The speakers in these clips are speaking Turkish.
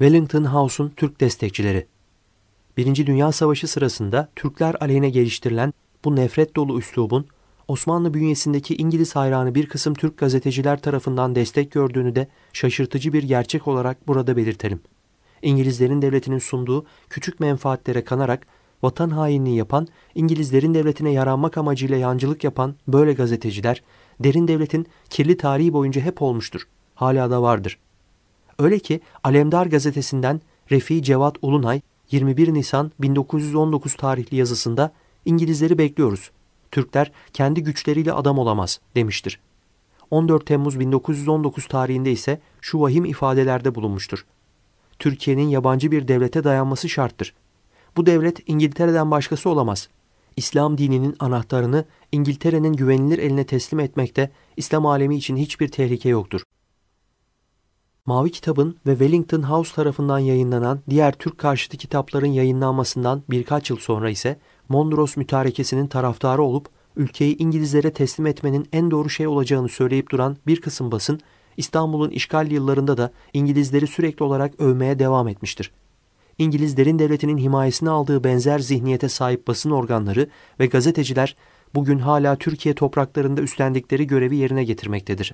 Wellington House'un Türk destekçileri. Birinci Dünya Savaşı sırasında Türkler aleyhine geliştirilen bu nefret dolu üslubun Osmanlı bünyesindeki İngiliz hayranı bir kısım Türk gazeteciler tarafından destek gördüğünü de şaşırtıcı bir gerçek olarak burada belirtelim. İngilizlerin devletinin sunduğu küçük menfaatlere kanarak vatan hainliği yapan, İngilizlerin devletine yaranmak amacıyla yancılık yapan böyle gazeteciler, derin devletin kirli tarihi boyunca hep olmuştur. Hala da vardır.'' Öyle ki Alemdar gazetesinden Refi Cevat Ulunay 21 Nisan 1919 tarihli yazısında İngilizleri bekliyoruz. Türkler kendi güçleriyle adam olamaz demiştir. 14 Temmuz 1919 tarihinde ise şu vahim ifadelerde bulunmuştur. Türkiye'nin yabancı bir devlete dayanması şarttır. Bu devlet İngiltere'den başkası olamaz. İslam dininin anahtarını İngiltere'nin güvenilir eline teslim etmekte İslam alemi için hiçbir tehlike yoktur. Mavi Kitab'ın ve Wellington House tarafından yayınlanan diğer Türk karşıtı kitapların yayınlanmasından birkaç yıl sonra ise Mondros mütarekesinin taraftarı olup ülkeyi İngilizlere teslim etmenin en doğru şey olacağını söyleyip duran bir kısım basın İstanbul'un işgal yıllarında da İngilizleri sürekli olarak övmeye devam etmiştir. İngilizlerin devletinin himayesini aldığı benzer zihniyete sahip basın organları ve gazeteciler bugün hala Türkiye topraklarında üstlendikleri görevi yerine getirmektedir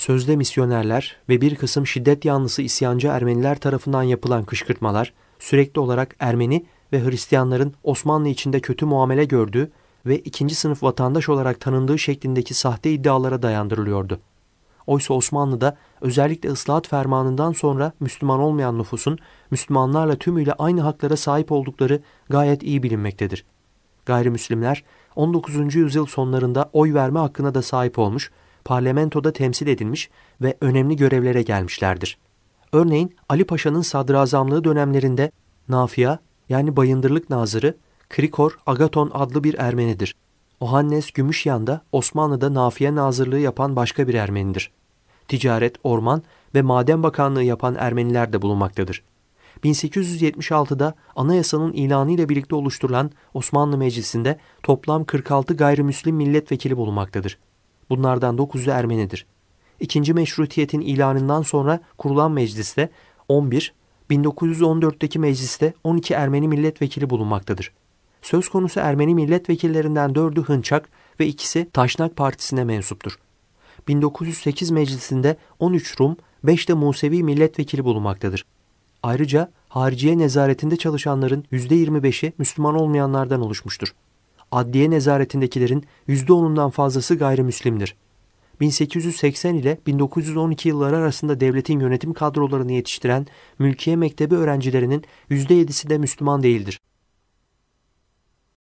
sözde misyonerler ve bir kısım şiddet yanlısı isyancı Ermeniler tarafından yapılan kışkırtmalar sürekli olarak Ermeni ve Hristiyanların Osmanlı içinde kötü muamele gördüğü ve ikinci sınıf vatandaş olarak tanındığı şeklindeki sahte iddialara dayandırılıyordu. Oysa Osmanlı'da özellikle ıslahat fermanından sonra Müslüman olmayan nüfusun Müslümanlarla tümüyle aynı haklara sahip oldukları gayet iyi bilinmektedir. Gayrimüslimler 19. yüzyıl sonlarında oy verme hakkına da sahip olmuş parlamentoda temsil edilmiş ve önemli görevlere gelmişlerdir. Örneğin Ali Paşa'nın sadrazamlığı dönemlerinde Nafia yani bayındırlık nazırı Krikor Agaton adlı bir Ermenidir. Ohannes Gümüşyan da Osmanlı'da Nafia nazırlığı yapan başka bir Ermenidir. Ticaret, orman ve maden bakanlığı yapan Ermeniler de bulunmaktadır. 1876'da anayasanın ilanı ile birlikte oluşturulan Osmanlı Meclisi'nde toplam 46 gayrimüslim milletvekili bulunmaktadır. Bunlardan 9'u Ermenidir. İkinci meşrutiyetin ilanından sonra kurulan mecliste 11, 1914'teki mecliste 12 Ermeni milletvekili bulunmaktadır. Söz konusu Ermeni milletvekillerinden 4'ü Hınçak ve ikisi Taşnak Partisi'ne mensuptur. 1908 meclisinde 13 Rum, 5 de Musevi milletvekili bulunmaktadır. Ayrıca hariciye nezaretinde çalışanların %25'i Müslüman olmayanlardan oluşmuştur adliye nezaretindekilerin %10'undan fazlası gayrimüslimdir. 1880 ile 1912 yılları arasında devletin yönetim kadrolarını yetiştiren Mülkiye Mektebi öğrencilerinin %7'si de Müslüman değildir.